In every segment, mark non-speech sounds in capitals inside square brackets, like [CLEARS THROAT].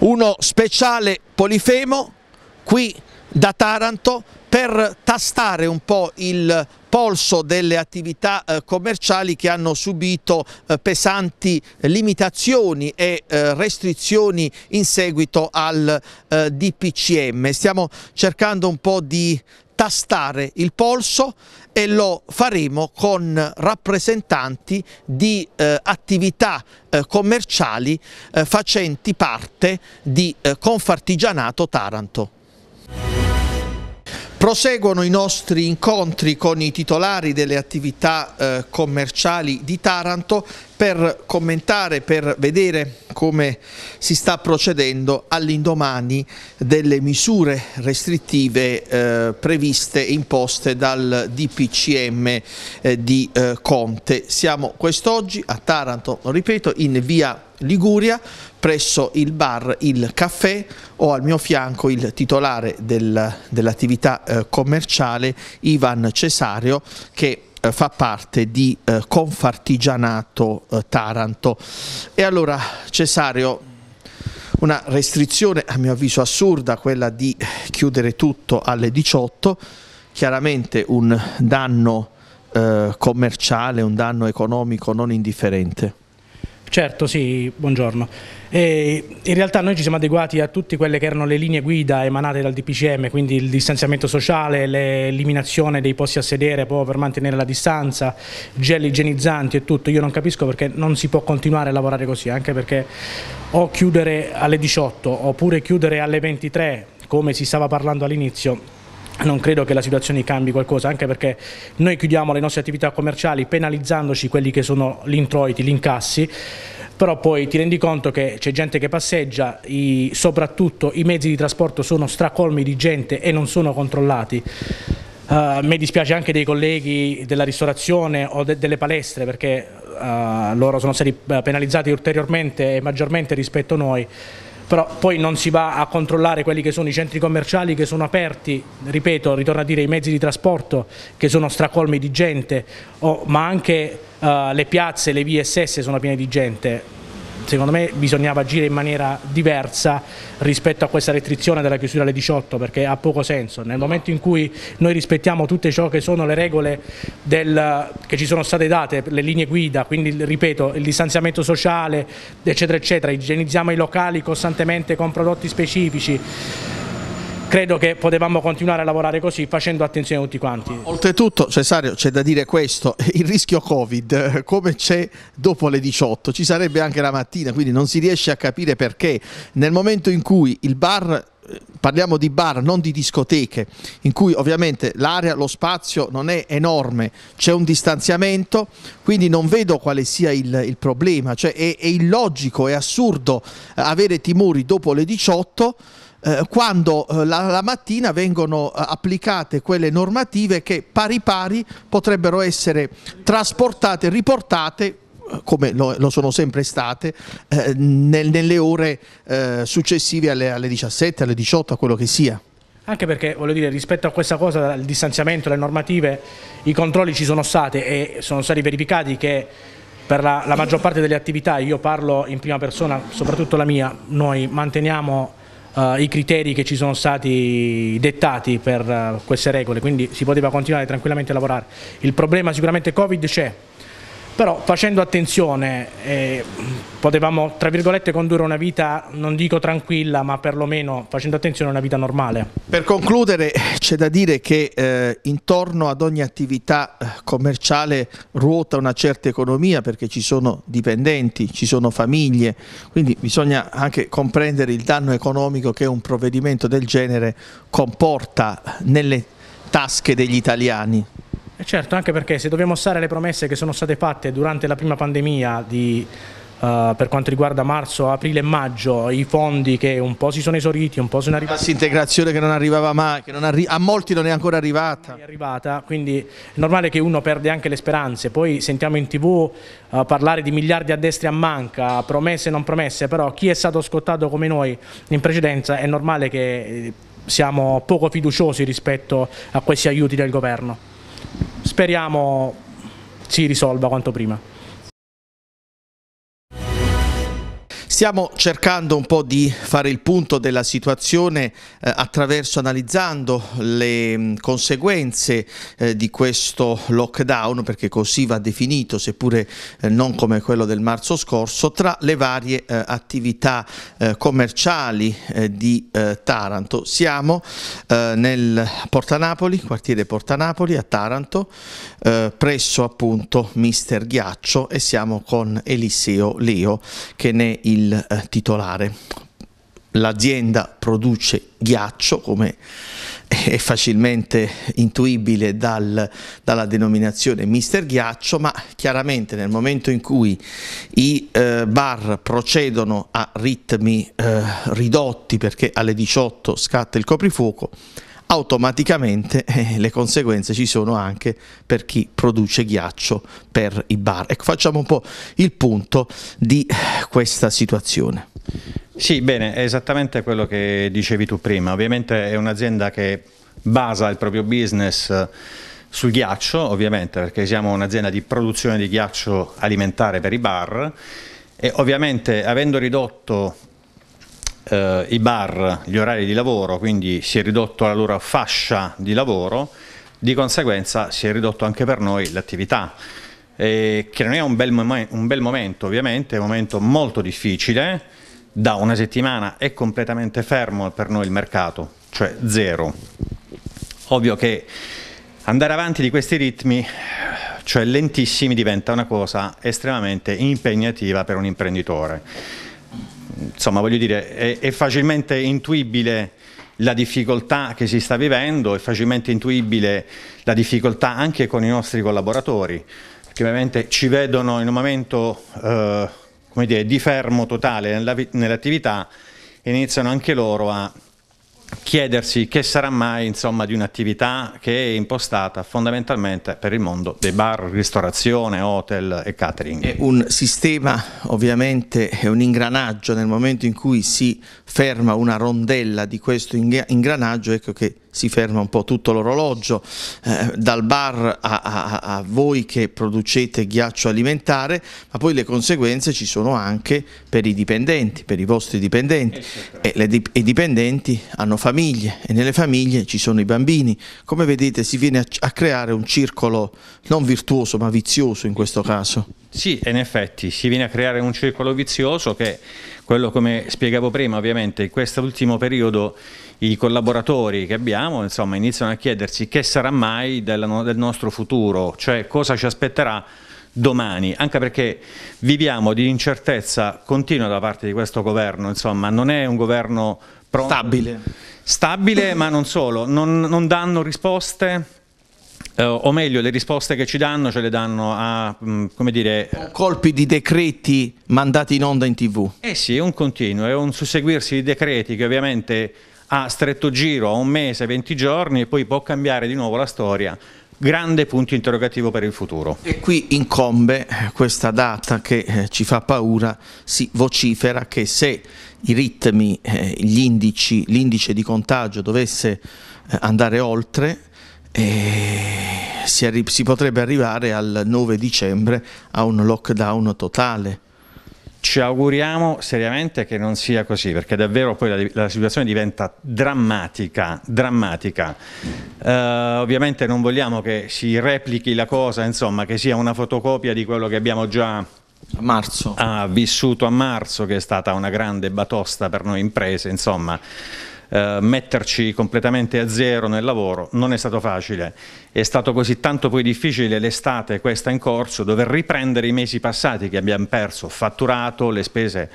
uno speciale polifemo qui da Taranto per tastare un po' il polso delle attività eh, commerciali che hanno subito eh, pesanti limitazioni e eh, restrizioni in seguito al DPCM. Stiamo cercando un po' di tastare il polso e lo faremo con rappresentanti di eh, attività eh, commerciali eh, facenti parte di eh, Confartigianato Taranto. Proseguono i nostri incontri con i titolari delle attività eh, commerciali di Taranto per commentare, per vedere come si sta procedendo all'indomani delle misure restrittive eh, previste e imposte dal DPCM eh, di eh, Conte. Siamo quest'oggi a Taranto, ripeto, in via Liguria presso il bar il caffè ho al mio fianco il titolare del, dell'attività eh, commerciale Ivan Cesario che eh, fa parte di eh, Confartigianato eh, Taranto. E allora Cesario, una restrizione a mio avviso assurda quella di chiudere tutto alle 18, chiaramente un danno eh, commerciale, un danno economico non indifferente. Certo, sì, buongiorno. E in realtà noi ci siamo adeguati a tutte quelle che erano le linee guida emanate dal DPCM, quindi il distanziamento sociale, l'eliminazione dei posti a sedere proprio per mantenere la distanza, gel igienizzanti e tutto. Io non capisco perché non si può continuare a lavorare così, anche perché o chiudere alle 18 oppure chiudere alle 23, come si stava parlando all'inizio, non credo che la situazione cambi qualcosa, anche perché noi chiudiamo le nostre attività commerciali penalizzandoci quelli che sono gli introiti, gli incassi, però poi ti rendi conto che c'è gente che passeggia, i, soprattutto i mezzi di trasporto sono stracolmi di gente e non sono controllati. Uh, mi dispiace anche dei colleghi della ristorazione o de delle palestre perché uh, loro sono stati eh, penalizzati ulteriormente e maggiormente rispetto a noi però poi non si va a controllare quelli che sono i centri commerciali che sono aperti, ripeto, ritorno a dire i mezzi di trasporto che sono stracolmi di gente, ma anche eh, le piazze, le vie stesse sono piene di gente, secondo me bisognava agire in maniera diversa rispetto a questa restrizione della chiusura alle 18 perché ha poco senso, nel momento in cui noi rispettiamo tutte ciò che sono le regole del, che ci sono state date, le linee guida, quindi ripeto il distanziamento sociale eccetera eccetera, igienizziamo i locali costantemente con prodotti specifici credo che potevamo continuare a lavorare così facendo attenzione a tutti quanti. Oltretutto Cesario c'è da dire questo, [LAUGHS] il rischio Covid eh, come c'è dopo le 18 ci sarebbe anche la mattina quindi non si riesce a capire perché nel momento in cui il bar eh, parliamo di bar, non di discoteche, in cui ovviamente l'area, lo spazio non è enorme, c'è un distanziamento, quindi non vedo quale sia il, il problema, cioè è, è illogico, è assurdo eh, avere timori dopo le 18 eh, quando eh, la, la, mattina vengono eh, applicate quelle normative che pari pari potrebbero essere trasportate, riportate eh, come lo, lo sono sempre state, nel, nelle ore successive alle, alle 17, alle 18, a quello che sia. Anche perché, voglio dire, rispetto a questa cosa, il distanziamento, le normative, i controlli ci sono stati e sono stati verificati che per la, la, maggior parte delle attività, io parlo in prima persona, soprattutto la mia, noi manteniamo Uh, i criteri che ci sono stati dettati per uh, queste regole, quindi si poteva continuare tranquillamente a lavorare. Il problema sicuramente Covid c'è, però facendo attenzione eh, potevamo tra virgolette condurre una vita non dico tranquilla ma perlomeno facendo attenzione a una vita normale. Per concludere c'è da dire che eh, intorno ad ogni attività eh, commerciale ruota una certa economia perché ci sono dipendenti, ci sono famiglie, quindi bisogna anche comprendere il danno economico che un provvedimento del genere comporta nelle tasche degli italiani. E eh, certo, anche perché se dobbiamo stare alle promesse che sono state fatte durante la prima pandemia di, uh, per quanto riguarda marzo, aprile e maggio, i fondi che un po' si sono esauriti, un po' sono arrivati. La disintegrazione che non arrivava mai, non arri a molti non è ancora arrivata. Non è arrivata, quindi è normale che uno perde anche le speranze. Poi sentiamo in tv uh, parlare di miliardi a destra e a manca, promesse e non promesse, però chi è stato scottato come noi in precedenza è normale che siamo poco fiduciosi rispetto a questi aiuti del governo speriamo si risolva quanto prima. Stiamo cercando un po' di fare il punto della situazione eh, attraverso analizzando le mh, mm, conseguenze eh, di questo lockdown, perché così va definito, seppure eh, non come quello del marzo scorso, tra le varie eh, attività eh, commerciali eh, di Taranto. Siamo nel Porta Napoli, quartiere Porta Napoli a Taranto, presso appunto Mister Ghiaccio e siamo con Eliseo Leo che ne è il eh, titolare. L'azienda produce ghiaccio, come è facilmente intuibile dal, dalla denominazione Mister Ghiaccio, ma chiaramente nel momento in cui i eh, bar procedono a ritmi eh, ridotti perché alle 18 scatta il coprifuoco, automaticamente eh, le conseguenze ci sono anche per chi produce ghiaccio per i bar. Ecco, facciamo un po' il punto di eh, questa situazione. Sì, bene, è esattamente quello che dicevi tu prima. Ovviamente è un'azienda che basa il proprio business eh, sul ghiaccio, ovviamente, perché siamo un'azienda di produzione di ghiaccio alimentare per i bar e ovviamente avendo ridotto eh, i bar, gli orari di lavoro, quindi si è ridotto la loro fascia di lavoro, di conseguenza si è ridotto anche per noi l'attività. Eh, che non è un bel, un bel momento ovviamente, è un momento molto difficile, da una settimana è completamente fermo per noi il mercato, cioè zero. Ovvio che andare avanti di questi ritmi, cioè lentissimi, diventa una cosa estremamente impegnativa per un imprenditore insomma voglio dire, è, è facilmente intuibile la difficoltà che si sta vivendo, è facilmente intuibile la difficoltà anche con i nostri collaboratori, che ovviamente ci vedono in un momento eh, dire, di fermo totale nell'attività e iniziano anche loro a chiedersi che sarà mai insomma, di un'attività che è impostata fondamentalmente per il mondo dei bar, ristorazione, hotel e catering. È un sistema ovviamente, è un ingranaggio nel momento in cui si ferma una rondella di questo ingranaggio, ecco che si ferma un po' tutto l'orologio, eh, dal bar a, a, a, voi che producete ghiaccio alimentare, ma poi le conseguenze ci sono anche per i dipendenti, per i vostri dipendenti. Eh, certo. E le, I dipendenti hanno famiglie e nelle famiglie ci sono i bambini. Come vedete si viene a, a creare un circolo non virtuoso ma vizioso in questo caso. Sì, in effetti si viene a creare un circolo vizioso che, quello come spiegavo prima, ovviamente in questo ultimo periodo i collaboratori che abbiamo insomma, iniziano a chiedersi che sarà mai del, del nostro futuro, cioè cosa ci aspetterà domani, anche perché viviamo di incertezza continua da parte di questo governo, insomma, non è un governo pronto, stabile. stabile, ma non solo, non, non danno risposte eh, o meglio le risposte che ci danno ce le danno a, mh, mm, come dire... Colpi di decreti mandati in onda in tv. Eh sì, è un continuo, è un susseguirsi di decreti che ovviamente ha stretto giro a un mese, 20 giorni e poi può cambiare di nuovo la storia grande punto interrogativo per il futuro. E qui incombe eh, questa data che eh, ci fa paura, si vocifera che se i ritmi, eh, gli indici, l'indice di contagio dovesse andare oltre, si, si potrebbe arrivare al 9 dicembre a un lockdown totale. Ci auguriamo seriamente che non sia così, perché davvero poi la, la situazione diventa drammatica, drammatica. Eh, ovviamente non vogliamo che si replichi la cosa, insomma, che sia una fotocopia di quello che abbiamo già marzo. Ah, vissuto a marzo, che è stata una grande batosta per noi imprese, insomma eh, metterci completamente a zero nel lavoro non è stato facile, è stato così tanto poi difficile l'estate questa in corso dover riprendere i mesi passati che abbiamo perso, fatturato, le spese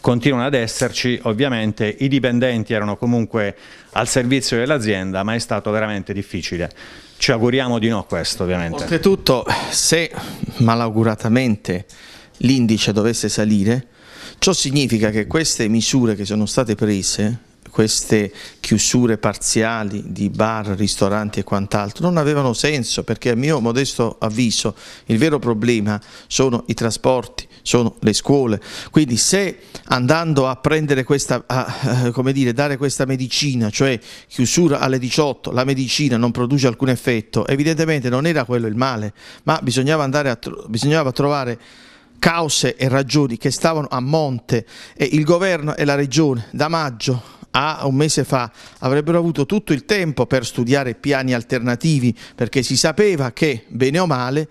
continuano ad esserci, ovviamente i dipendenti erano comunque al servizio dell'azienda ma è stato veramente difficile. Ci auguriamo di no questo ovviamente. Oltretutto se malauguratamente l'indice dovesse salire, ciò significa che queste misure che sono state prese queste chiusure parziali di bar, ristoranti e quant'altro non avevano senso perché a mio modesto avviso il vero problema sono i trasporti, sono le scuole. Quindi se andando a prendere questa, a, eh, come dire, dare questa medicina, cioè chiusura alle 18, la medicina non produce alcun effetto, evidentemente non era quello il male, ma bisognava, andare a bisognava trovare cause e ragioni che stavano a monte e il governo e la regione da maggio a un mese fa avrebbero avuto tutto il tempo per studiare piani alternativi perché si sapeva che, bene o male,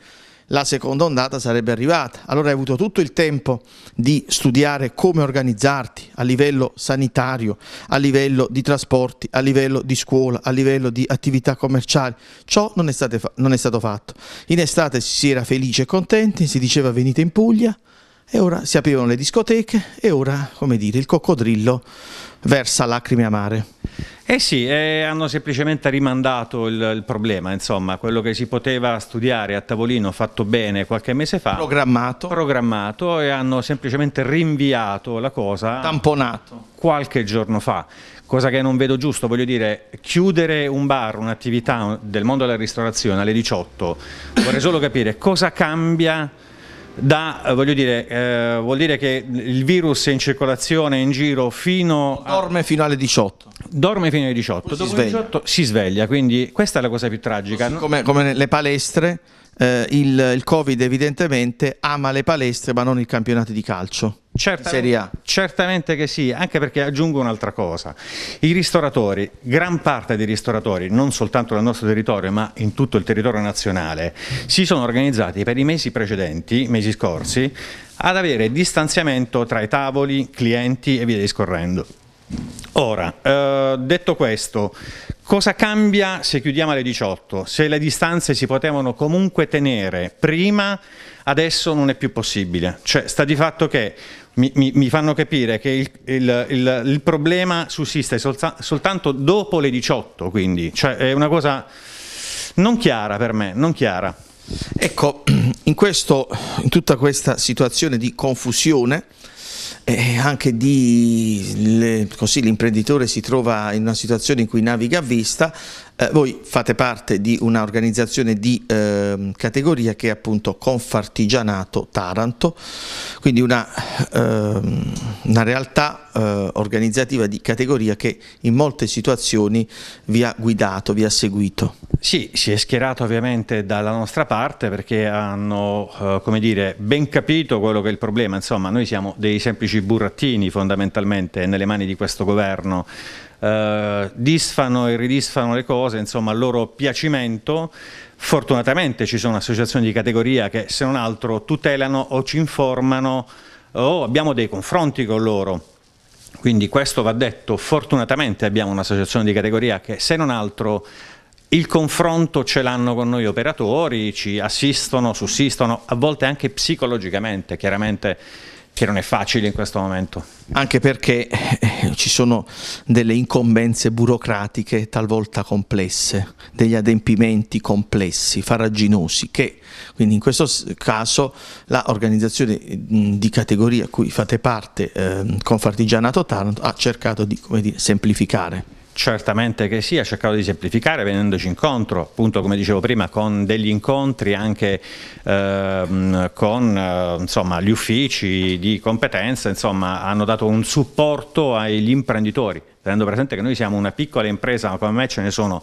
la seconda ondata sarebbe arrivata. Allora hai avuto tutto il tempo di studiare come organizzarti a livello sanitario, a livello di trasporti, a livello di scuola, a livello di attività commerciali. Ciò non è, non è stato fatto. In estate si era felici e contenti, si diceva venite in Puglia, e ora si aprivano le discoteche e ora, come dire, il coccodrillo versa lacrime amare. Eh sì, eh, hanno semplicemente rimandato il, il, problema, insomma, quello che si poteva studiare a tavolino fatto bene qualche mese fa. Programmato. Programmato e hanno semplicemente rinviato la cosa. Tamponato. Qualche giorno fa, cosa che non vedo giusto, voglio dire, chiudere un bar, un'attività del mondo della ristorazione alle 18, vorrei solo capire cosa cambia da, eh, voglio dire, eh, vuol dire che il virus è in circolazione in giro fino a... Dorme fino alle 18. Dorme fino alle 18, dopo si sveglia. 18 si sveglia, quindi questa è la cosa più tragica. Così, come, come le palestre, eh, il, il Covid evidentemente ama le palestre ma non i campionati di calcio. Certamente, certamente che sì, anche perché aggiungo un'altra cosa. I ristoratori, gran parte dei ristoratori, non soltanto nel nostro territorio, ma in tutto il territorio nazionale, si sono organizzati per i mesi precedenti, mesi scorsi, ad avere distanziamento tra i tavoli, clienti e via discorrendo. Ora, eh, detto questo, cosa cambia se chiudiamo alle 18? Se le distanze si potevano comunque tenere prima, adesso non è più possibile. Cioè, sta di fatto che mi, mi, mi fanno capire che il, il, il, il problema sussiste solta, soltanto dopo le 18, quindi. Cioè, è una cosa non chiara per me, non chiara. Ecco, [CLEARS THROAT] in, questo, in tutta questa situazione di confusione eh, anche di, così l'imprenditore si trova in una situazione in cui naviga a vista, eh, voi fate parte di un'organizzazione di eh, categoria che è appunto Confartigianato Taranto, quindi una, ehm, una realtà eh, organizzativa di categoria che in molte situazioni vi ha guidato, vi ha seguito. Sì, si è schierato ovviamente dalla nostra parte perché hanno eh, dire, ben capito quello che è il problema. Insomma, noi siamo dei semplici burattini fondamentalmente nelle mani di questo governo. Eh, disfano e ridisfano le cose, insomma, a loro piacimento. Fortunatamente ci sono associazioni di categoria che se non altro tutelano o ci informano o abbiamo dei confronti con loro. Quindi questo va detto, fortunatamente abbiamo un'associazione di categoria che se non altro il confronto ce l'hanno con noi operatori, ci assistono, sussistono, a volte anche psicologicamente, chiaramente che non è facile in questo momento. Anche perché eh, ci sono delle incombenze burocratiche talvolta complesse, degli adempimenti complessi, farraginosi, che quindi in questo caso l'organizzazione di categoria a cui fate parte, eh, Confartigianato Taranto, ha cercato di dire, semplificare. Certamente che sì, ha cercato di semplificare venendoci incontro, appunto come dicevo prima, con degli incontri anche eh, con eh, insomma, gli uffici di competenza, insomma, hanno dato un supporto agli imprenditori, tenendo presente che noi siamo una piccola impresa, ma come me ce ne sono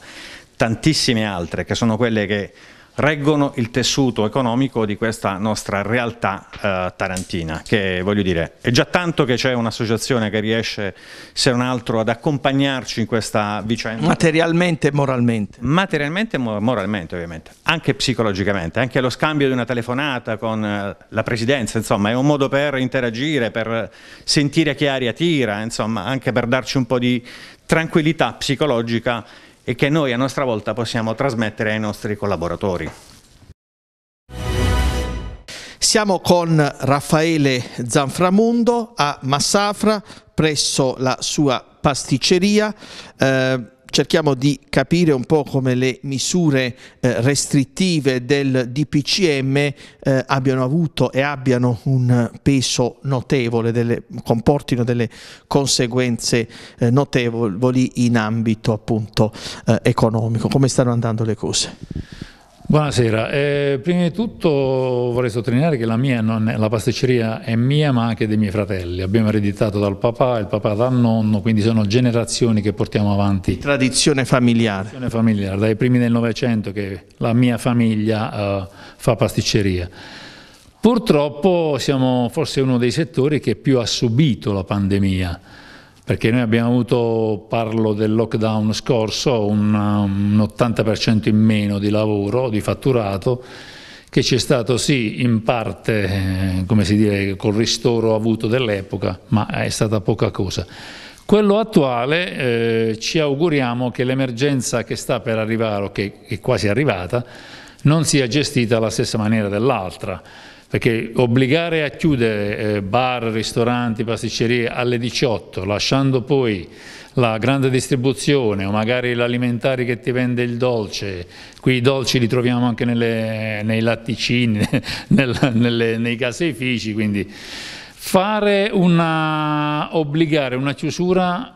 tantissime altre che sono quelle che reggono il tessuto economico di questa nostra realtà eh, tarantina, che voglio dire, è già tanto che c'è un'associazione che riesce, se non altro, ad accompagnarci in questa vicenda. Materialmente e moralmente. Materialmente e moralmente, ovviamente, anche psicologicamente, anche lo scambio di una telefonata con eh, la Presidenza, insomma, è un modo per interagire, per sentire che aria tira, insomma, anche per darci un po' di tranquillità psicologica e che noi a nostra volta possiamo trasmettere ai nostri collaboratori. Siamo con Raffaele Zanframundo a Massafra presso la sua pasticceria. Eh, cerchiamo di capire un po' come le misure eh, restrittive del DPCM eh, abbiano avuto e abbiano un peso notevole, delle, comportino delle conseguenze eh, notevoli in ambito appunto eh, economico. Come stanno andando le cose? Buonasera, eh, prima di tutto vorrei sottolineare che la, mia non è, la pasticceria è mia ma anche dei miei fratelli, abbiamo ereditato dal papà, il papà dal nonno, quindi sono generazioni che portiamo avanti. Tradizione familiare. Tradizione familiare, dai primi del Novecento che la mia famiglia eh, fa pasticceria. Purtroppo siamo forse uno dei settori che più ha subito la pandemia, perché noi abbiamo avuto, parlo del lockdown scorso, un, um, un 80% in meno di lavoro, di fatturato, che ci è stato sì in parte, eh, come si dice, col ristoro avuto dell'epoca, ma è stata poca cosa. Quello attuale eh, ci auguriamo che l'emergenza che sta per arrivare o che è quasi arrivata non sia gestita alla stessa maniera dell'altra perché obbligare a chiudere eh, bar, ristoranti, pasticcerie alle 18, lasciando poi la grande distribuzione o magari l'alimentare che ti vende il dolce, qui i dolci li troviamo anche nelle, nei latticini, [LAUGHS] nel, nelle, nei caseifici, quindi fare una, obbligare una chiusura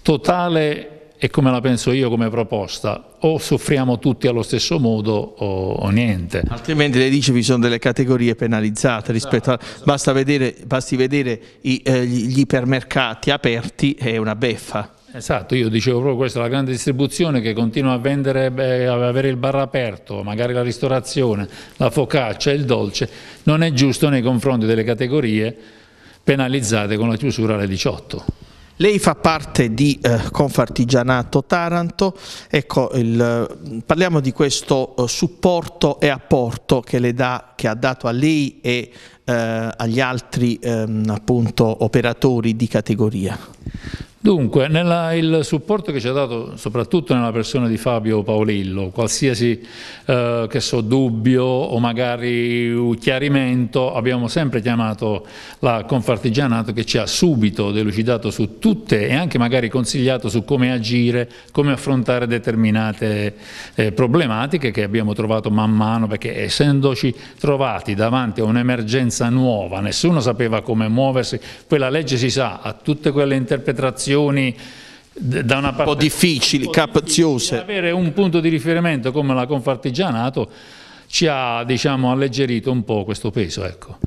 totale e come la penso io come proposta, o soffriamo tutti allo stesso modo o, o niente. Altrimenti lei dice che ci sono delle categorie penalizzate rispetto esatto, a... Esatto. Basta vedere, basti vedere i, eh, gli ipermercati aperti, è una beffa. Esatto, io dicevo proprio questo, la grande distribuzione che continua a vendere, beh, avere il bar aperto, magari la ristorazione, la focaccia, il dolce, non è giusto nei confronti delle categorie penalizzate con la chiusura alle 18. Lei fa parte di eh, Confartigianato Taranto, ecco, il, eh, parliamo di questo eh, supporto e apporto che, dà, che, ha dato a lei e eh, agli altri ehm, appunto, operatori di categoria. Dunque, nella, il supporto che ci ha dato soprattutto nella persona di Fabio Paolillo, qualsiasi eh, so, dubbio o magari chiarimento, abbiamo sempre chiamato la Confartigianato che ci ha subito delucidato su tutte e anche magari consigliato su come agire, come affrontare determinate eh, problematiche che abbiamo trovato man mano, perché essendoci trovati davanti a un'emergenza nuova, nessuno sapeva come muoversi, poi la legge si sa, ha tutte quelle interpretazioni situazioni da una parte un po' difficili, un po capaziose. Difficili. Avere un punto di riferimento come la Confartigianato ci ha diciamo, alleggerito un po' questo peso. Ecco.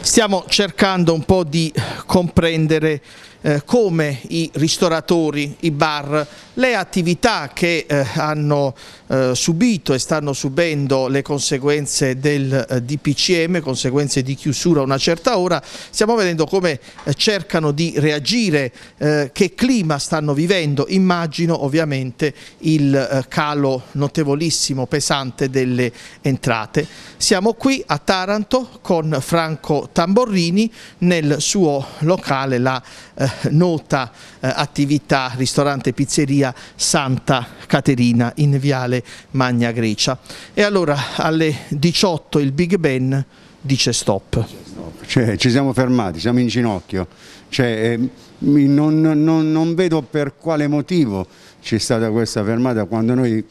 Stiamo cercando un po' di comprendere eh, come i ristoratori, i bar, le attività che eh, hanno eh, subito e stanno subendo le conseguenze del eh, DPCM, conseguenze di chiusura a una certa ora, stiamo vedendo come eh, cercano di reagire, che clima stanno vivendo, immagino ovviamente il calo notevolissimo, pesante delle entrate. Siamo qui a Taranto con Franco Tamborrini nel suo locale la eh, nota eh, attività ristorante e pizzeria Santa Caterina in Viale Magna Grecia. E allora alle 18 il Big Ben dice stop. Cioè, ci siamo fermati, siamo in ginocchio. Cioè, ehm, non, non, non, vedo per quale motivo c'è stata questa fermata quando noi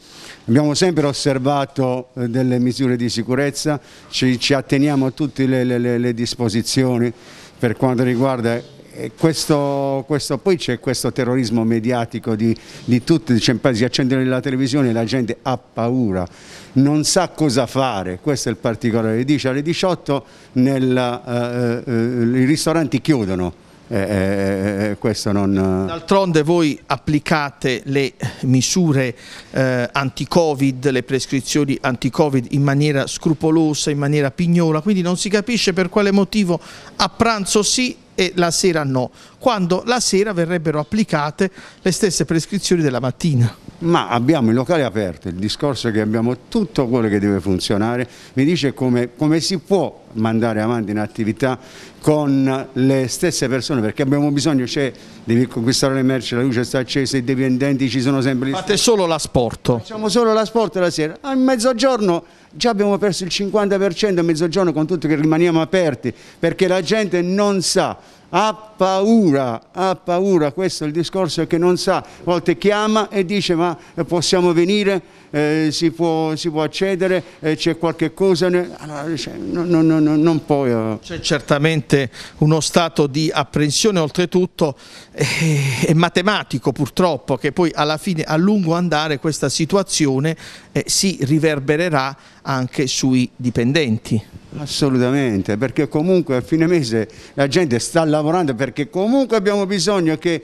abbiamo sempre osservato eh, delle misure di sicurezza, ci, ci atteniamo a tutte le, le, le disposizioni per quanto riguarda eh, questo, questo, poi c'è questo terrorismo mediatico di, di tutti, diciamo, si accende la televisione e la gente ha paura, non sa cosa fare, questo è il particolare, dice alle 18 nel, eh, eh, eh, i ristoranti chiudono. Eh, eh non... D'altronde voi applicate le misure eh, anti-Covid, le prescrizioni anti-Covid in maniera scrupolosa, in maniera pignola, quindi non si capisce per quale motivo a pranzo sì e la sera no quando la sera verrebbero applicate le stesse prescrizioni della mattina. Ma abbiamo i locali aperti, il discorso è che abbiamo tutto quello che deve funzionare, mi dice come, come si può mandare avanti in attività con le stesse persone perché abbiamo bisogno, cioè, devi conquistare le merci, la luce sta accesa, i dipendenti ci sono sempre gli Fate solo l'asporto. Facciamo solo l'asporto la sera, a mezzogiorno già abbiamo perso il 50% a mezzogiorno con tutto che rimaniamo aperti perché la gente non sa ha paura, ha paura, questo è il discorso che non sa, a volte chiama e dice ma eh, possiamo venire, eh, si, può, si, può, accedere, eh, c'è qualche cosa, allora, cioè, no, no, no, non puoi. Eh. C'è certamente uno stato di apprensione oltretutto eh, è matematico purtroppo che poi alla fine a lungo andare questa situazione si riverbererà anche sui dipendenti. Assolutamente, perché comunque a fine mese la gente sta lavorando perché comunque abbiamo bisogno che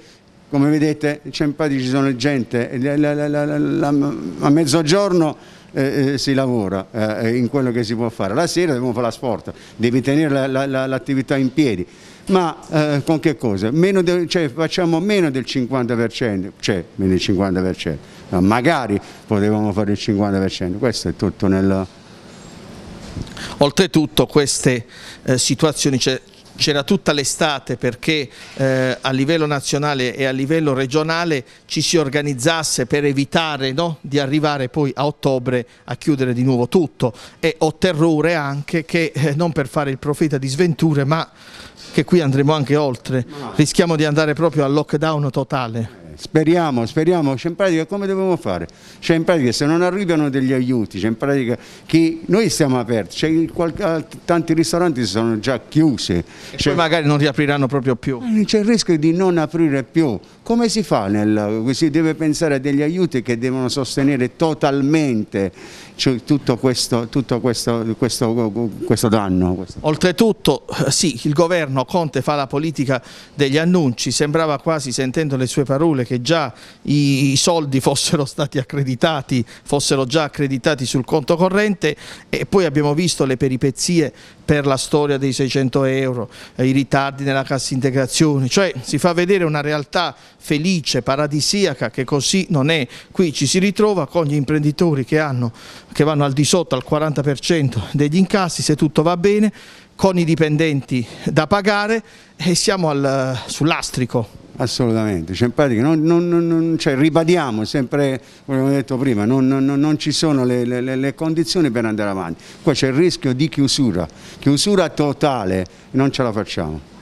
come vedete c'è in Pati ci sono gente, la, la, la, a mezzogiorno eh, eh, si lavora eh, in quello che si può fare, la sera dobbiamo fare la sport, devi tenere l'attività in piedi, ma eh, con che cosa? Meno de, cioè, facciamo meno del 50%, cioè meno del 50%. Eh, magari potevamo fare il 50%, questo è tutto nel... Oltretutto queste eh, situazioni c'era tutta l'estate perché eh, a livello nazionale e a livello regionale ci si organizzasse per evitare no, di arrivare poi a ottobre a chiudere di nuovo tutto e ho terrore anche che eh, non per fare il profeta di sventure ma che qui andremo anche oltre, rischiamo di andare proprio al lockdown totale. Speriamo, speriamo, cioè in pratica come dobbiamo fare? Cioè in pratica se non arrivano degli aiuti, cioè in pratica che noi siamo aperti, cioè, tanti ristoranti sono già chiusi. Cioè, magari non riapriranno proprio più. Ah, c'è il rischio di non aprire più. Come si fa? Nel, si deve pensare a degli aiuti che devono sostenere totalmente cioè, tutto, questo, tutto questo, questo, questo danno. Oltretutto sì, il governo Conte fa la politica degli annunci, sembrava quasi sentendo le sue parole che già i, soldi fossero stati accreditati, fossero già accreditati sul conto corrente e poi abbiamo visto le peripezie per la storia dei 600 euro, i ritardi nella cassa integrazione, cioè si fa vedere una realtà felice, paradisiaca, che così non è. Qui ci si ritrova con gli imprenditori che, hanno, che vanno al di sotto al 40% degli incassi, se tutto va bene, con i dipendenti da pagare e siamo al, sull'astrico assolutamente. Cioè, in non, non, non, cioè, ribadiamo sempre come ho detto prima, non, ci sono le, le, le, condizioni per andare avanti. Qua c'è il rischio di chiusura, chiusura totale, non ce la facciamo.